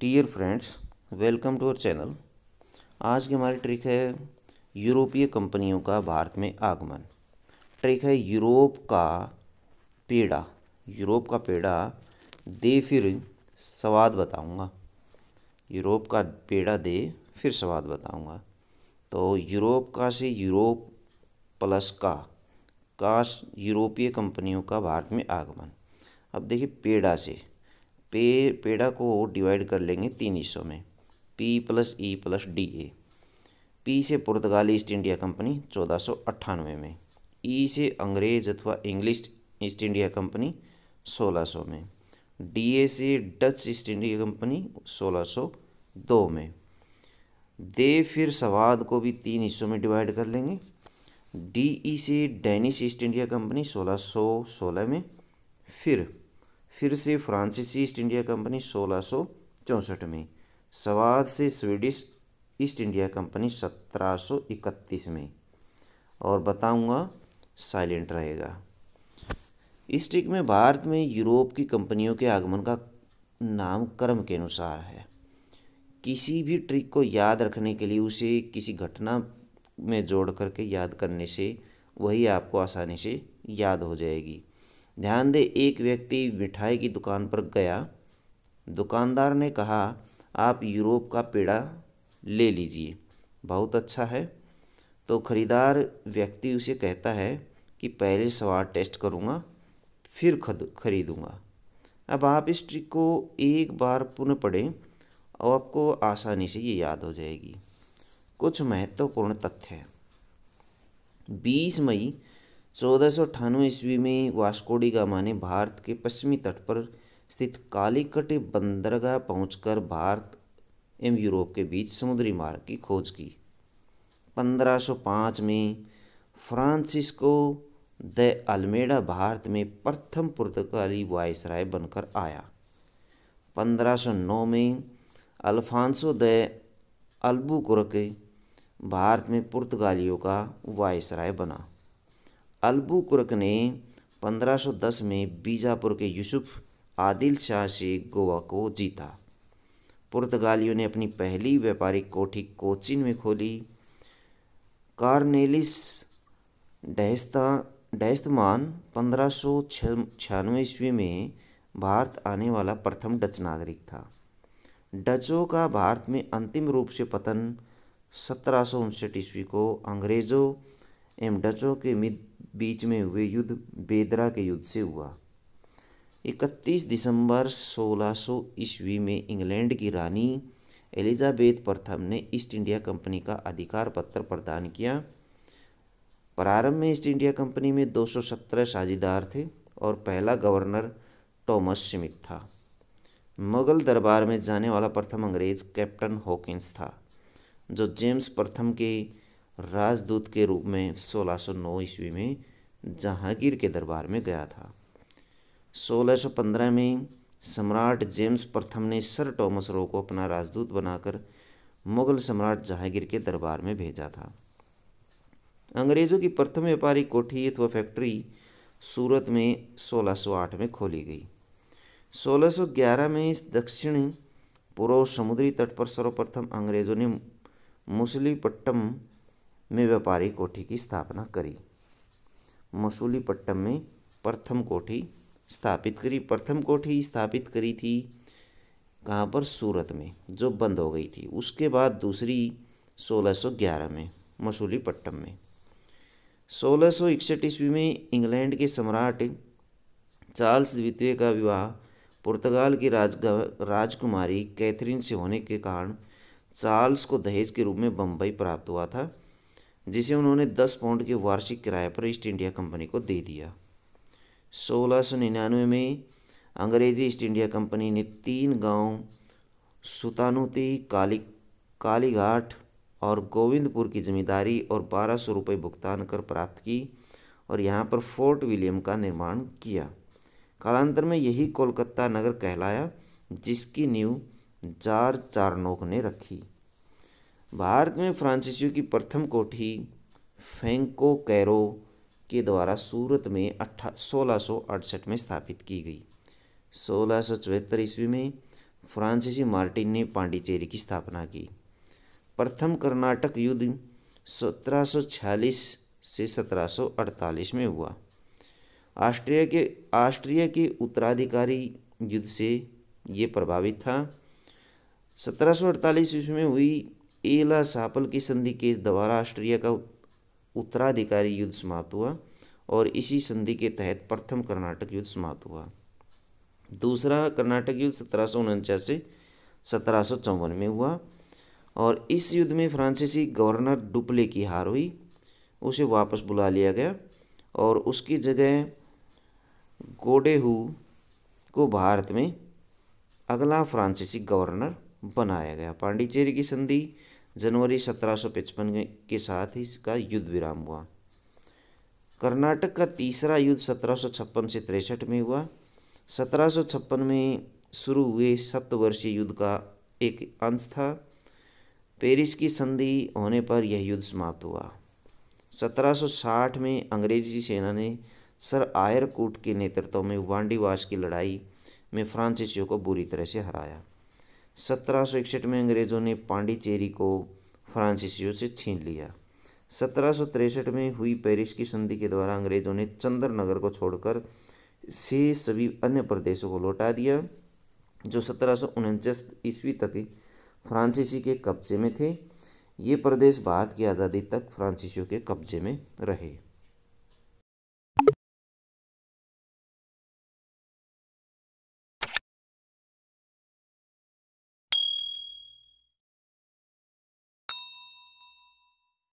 dear friends welcome to our channel आज की हमारी ट्रिक है यूरोपीय कंपनियों का भारत में आगमन ट्रिक है यूरोप का पेड़ा यूरोप का पेड़ा दे फिर स्वाद बताऊंगा यूरोप का पेड़ा दे फिर स्वाद बताऊंगा तो यूरोप का से यूरोप प्लस का काश यूरोपीय कंपनियों का भारत में आगमन अब देखिए पेड़ा से पे पेड़ा को डिवाइड कर लेंगे तीन हिस्सों में P plus E plus D A P से पुर्तगाल ईस्ट इंडिया कंपनी चौदह सौ अट्ठानवे में ई e से अंग्रेज अथवा इंग्लिश ईस्ट इंडिया कंपनी सोलह सौ में डी ए से डच ईस्ट इंडिया कंपनी सोलह सौ दो में दे फिर सवाद को भी तीन हिस्सों में डिवाइड कर लेंगे डी ई e से डेनिश ईस्ट इंडिया कंपनी सोलह सौ सोलह में फिर फिर से फ्रांसीसी ईस्ट इंडिया कंपनी सोलह में सवाद से स्वीडिश ईस्ट इंडिया कंपनी 1731 में और बताऊंगा साइलेंट रहेगा इस ट्रिक में भारत में यूरोप की कंपनियों के आगमन का नाम कर्म के अनुसार है किसी भी ट्रिक को याद रखने के लिए उसे किसी घटना में जोड़ करके याद करने से वही आपको आसानी से याद हो जाएगी ध्यान दें एक व्यक्ति मिठाई की दुकान पर गया दुकानदार ने कहा आप यूरोप का पेड़ा ले लीजिए बहुत अच्छा है तो ख़रीदार व्यक्ति उसे कहता है कि पहले स्वाद टेस्ट करूँगा फिर खद खरीदूँगा अब आप इस ट्रिक को एक बार पुनः पढ़ें और आपको आसानी से ये याद हो जाएगी कुछ महत्वपूर्ण तथ्य बीस मई चौदह सौ अठानवे ईस्वी में वास्कोडी गामा ने भारत के पश्चिमी तट पर स्थित कालीकट बंदरगाह पहुंचकर भारत एवं यूरोप के बीच समुद्री मार्ग की खोज की 1505 में फ्रांसिस्को द अल्मेडा भारत में प्रथम पुर्तगाली वायसराय बनकर आया 1509 में अल्फांसो द अल्बुकुरक भारत में पुर्तगालियों का वायसराय बना अलबुकुरक ने 1510 में बीजापुर के यूसुफ आदिल शाह से गोवा को जीता पुर्तगालियों ने अपनी पहली व्यापारिक कोठी कोचिन में खोली कार्नेलिस डहस्ता डहस्तमान पंद्रह सौ छियानवे ईस्वी में भारत आने वाला प्रथम डच नागरिक था डचों का भारत में अंतिम रूप से पतन सत्रह सौ ईस्वी को अंग्रेज़ों एवं डचों के बीच में हुए युद्ध बेदरा के युद्ध से हुआ 31 दिसंबर 1600 सो ईस्वी में इंग्लैंड की रानी एलिजाबेथ प्रथम ने ईस्ट इंडिया कंपनी का अधिकार पत्र प्रदान किया प्रारंभ में ईस्ट इंडिया कंपनी में 217 साझेदार थे और पहला गवर्नर टॉमस स्मिथ था मुगल दरबार में जाने वाला प्रथम अंग्रेज कैप्टन हॉकिंस था जो जेम्स प्रथम के राजदूत के रूप में 1609 ईस्वी में जहांगीर के दरबार में गया था 1615 में सम्राट जेम्स प्रथम ने सर टॉमस रो को अपना राजदूत बनाकर मुगल सम्राट जहांगीर के दरबार में भेजा था अंग्रेज़ों की प्रथम व्यापारी कोठी अथवा फैक्ट्री सूरत में 1608 में खोली गई 1611 में इस दक्षिण पूर्व समुद्री तट पर सर्वप्रथम अंग्रेज़ों ने मुसलीपट्टम में व्यापारी कोठी की स्थापना करी मसूलीपट्टम में प्रथम कोठी स्थापित करी प्रथम कोठी स्थापित करी थी कहाँ पर सूरत में जो बंद हो गई थी उसके बाद दूसरी 1611 में मसूलीपट्टम में सोलह सौ इकसठ ईस्वी में इंग्लैंड के सम्राट चार्ल्स द्वितीय का विवाह पुर्तगाल की राज राजकुमारी कैथरीन से होने के कारण चार्ल्स को दहेज के रूप में बम्बई प्राप्त हुआ था जिसे उन्होंने दस पाउंड के वार्षिक किराए पर ईस्ट इंडिया कंपनी को दे दिया सोलह सौ निन्यानवे में अंग्रेजी ईस्ट इंडिया कंपनी ने तीन गांव सुतानुती काली कालीघाट और गोविंदपुर की जमींदारी और बारह सौ रुपये भुगतान कर प्राप्त की और यहाँ पर फोर्ट विलियम का निर्माण किया कालांतर में यही कोलकाता नगर कहलाया जिसकी नींव जार चारनोक ने रखी भारत में फ्रांसीसियों की प्रथम कोठी फेंको कैरो के द्वारा सूरत में अट्ठा सोलह सौ अड़सठ में स्थापित की गई सोलह सौ चौहत्तर ईस्वी में फ्रांसीसी मार्टिन ने पांडिचेरी की स्थापना की प्रथम कर्नाटक युद्ध सत्रह सौ छियालीस से सत्रह सौ अड़तालीस में हुआ ऑस्ट्रिया के ऑस्ट्रिया के उत्तराधिकारी युद्ध से ये प्रभावित था सत्रह सौ अड़तालीस ईस्वी में हुई एला सापल की संधि के द्वारा ऑस्ट्रिया का उत्तराधिकारी युद्ध समाप्त हुआ और इसी संधि के तहत प्रथम कर्नाटक युद्ध समाप्त हुआ दूसरा कर्नाटक युद्ध सत्रह सौ उनचास से सत्रह सौ चौवन में हुआ और इस युद्ध में फ्रांसीसी गवर्नर डुप्ले की हार हुई उसे वापस बुला लिया गया और उसकी जगह गोडेहू को भारत में अगला फ्रांसीसी गवर्नर बनाया गया पांडिचेरी की संधि जनवरी 1755 के साथ ही इसका युद्ध विराम हुआ कर्नाटक का तीसरा युद्ध 1756 से तिरसठ में हुआ 1756 में शुरू हुए सप्तवर्षीय युद्ध का एक अंश था पेरिस की संधि होने पर यह युद्ध समाप्त हुआ 1760 में अंग्रेजी सेना ने सर आयरकूट के नेतृत्व में वांडीवास की लड़ाई में फ्रांसीसियों को बुरी तरह से हराया सत्रह में अंग्रेज़ों ने पांडिचेरी को फ्रांसीसियों से छीन लिया सत्रह में हुई पेरिस की संधि के द्वारा अंग्रेज़ों ने चंद्रनगर को छोड़कर से सभी अन्य प्रदेशों को लौटा दिया जो सत्रह ईस्वी तक फ्रांसीसी के कब्जे में थे ये प्रदेश भारत की आज़ादी तक फ्रांसीसियों के कब्जे में रहे